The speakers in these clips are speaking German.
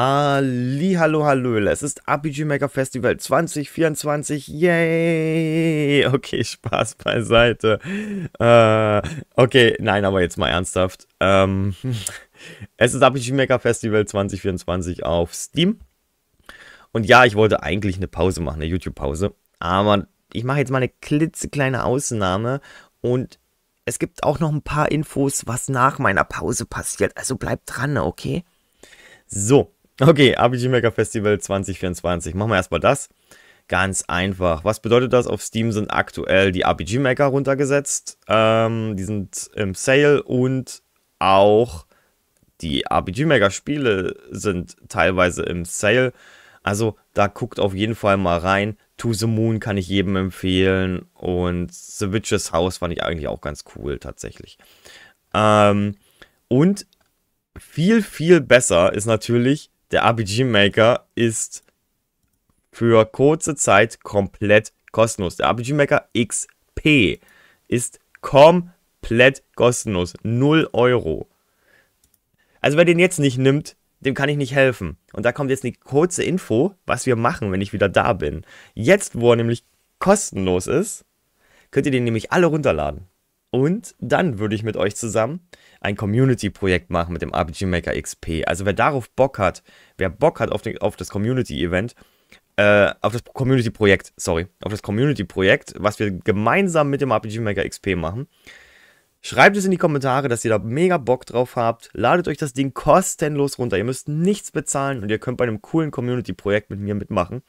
Ali, hallo, hallöle. Es ist RPG Maker Festival 2024. Yay! Okay, Spaß beiseite. Äh, okay, nein, aber jetzt mal ernsthaft. Ähm, es ist RPG Maker Festival 2024 auf Steam. Und ja, ich wollte eigentlich eine Pause machen, eine YouTube-Pause. Aber ich mache jetzt mal eine klitzekleine Ausnahme und es gibt auch noch ein paar Infos, was nach meiner Pause passiert. Also bleibt dran, okay? So, Okay, RPG Maker Festival 2024. Machen wir erstmal das. Ganz einfach. Was bedeutet das? Auf Steam sind aktuell die RPG Maker runtergesetzt. Ähm, die sind im Sale und auch die RPG Maker Spiele sind teilweise im Sale. Also da guckt auf jeden Fall mal rein. To the Moon kann ich jedem empfehlen. Und The Witches House fand ich eigentlich auch ganz cool tatsächlich. Ähm, und viel, viel besser ist natürlich der RPG Maker ist für kurze Zeit komplett kostenlos. Der RPG Maker XP ist komplett kostenlos. 0 Euro. Also wer den jetzt nicht nimmt, dem kann ich nicht helfen. Und da kommt jetzt eine kurze Info, was wir machen, wenn ich wieder da bin. Jetzt, wo er nämlich kostenlos ist, könnt ihr den nämlich alle runterladen. Und dann würde ich mit euch zusammen ein Community-Projekt machen mit dem RPG Maker XP. Also wer darauf Bock hat, wer Bock hat auf, den, auf das Community-Event, äh, auf das Community-Projekt, sorry, auf das Community-Projekt, was wir gemeinsam mit dem RPG Maker XP machen, Schreibt es in die Kommentare, dass ihr da mega Bock drauf habt. Ladet euch das Ding kostenlos runter. Ihr müsst nichts bezahlen und ihr könnt bei einem coolen Community-Projekt mit mir mitmachen.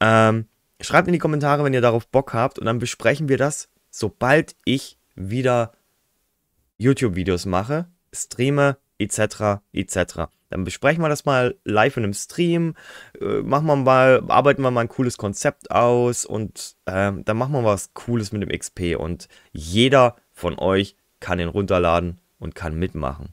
Ähm, schreibt in die Kommentare, wenn ihr darauf Bock habt und dann besprechen wir das, sobald ich wieder YouTube-Videos mache, streame, etc., etc. Dann besprechen wir das mal live in einem Stream, äh, machen wir mal, arbeiten wir mal ein cooles Konzept aus und äh, dann machen wir was Cooles mit dem XP und jeder von euch kann den runterladen und kann mitmachen.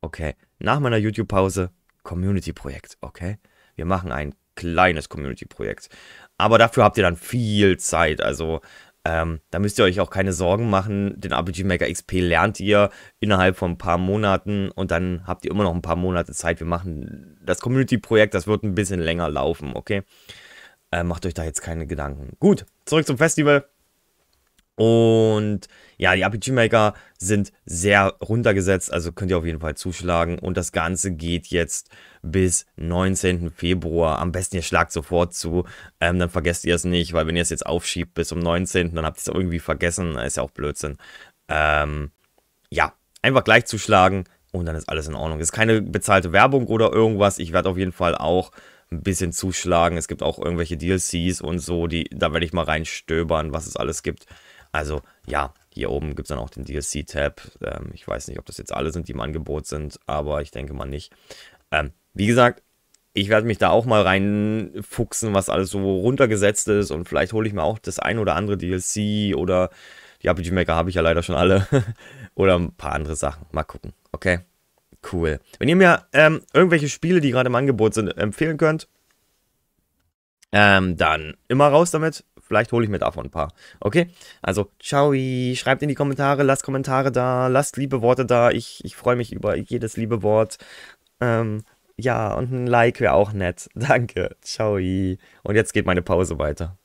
Okay, nach meiner YouTube-Pause Community-Projekt, okay? Wir machen ein kleines Community-Projekt. Aber dafür habt ihr dann viel Zeit. Also ähm, da müsst ihr euch auch keine Sorgen machen. Den RPG Maker XP lernt ihr innerhalb von ein paar Monaten und dann habt ihr immer noch ein paar Monate Zeit. Wir machen das Community-Projekt, das wird ein bisschen länger laufen, okay? Äh, macht euch da jetzt keine Gedanken. Gut, zurück zum Festival. Und ja, die RPG-Maker sind sehr runtergesetzt, also könnt ihr auf jeden Fall zuschlagen. Und das Ganze geht jetzt bis 19. Februar. Am besten ihr schlagt sofort zu, ähm, dann vergesst ihr es nicht, weil wenn ihr es jetzt aufschiebt bis zum 19., dann habt ihr es irgendwie vergessen, ist ja auch Blödsinn. Ähm, ja, einfach gleich zuschlagen und dann ist alles in Ordnung. Es ist keine bezahlte Werbung oder irgendwas. Ich werde auf jeden Fall auch ein bisschen zuschlagen. Es gibt auch irgendwelche DLCs und so, die, da werde ich mal reinstöbern, was es alles gibt. Also ja, hier oben gibt es dann auch den DLC-Tab. Ähm, ich weiß nicht, ob das jetzt alle sind, die im Angebot sind, aber ich denke mal nicht. Ähm, wie gesagt, ich werde mich da auch mal reinfuchsen, was alles so runtergesetzt ist und vielleicht hole ich mir auch das ein oder andere DLC oder die RPG Maker habe ich ja leider schon alle oder ein paar andere Sachen. Mal gucken, okay? Cool. Wenn ihr mir ähm, irgendwelche Spiele, die gerade im Angebot sind, empfehlen könnt, ähm, dann immer raus damit. Vielleicht hole ich mir davon ein paar. Okay? Also, ciao, schreibt in die Kommentare, lasst Kommentare da, lasst liebe Worte da. Ich, ich freue mich über jedes liebe Wort. Ähm, ja, und ein Like wäre auch nett. Danke. Ciao. Und jetzt geht meine Pause weiter.